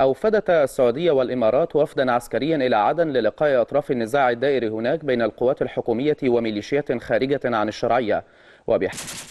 أوفدت السعودية والإمارات وفدا عسكريا إلى عدن للقاء أطراف النزاع الدائري هناك بين القوات الحكومية وميليشيات خارجة عن الشرعية وبح...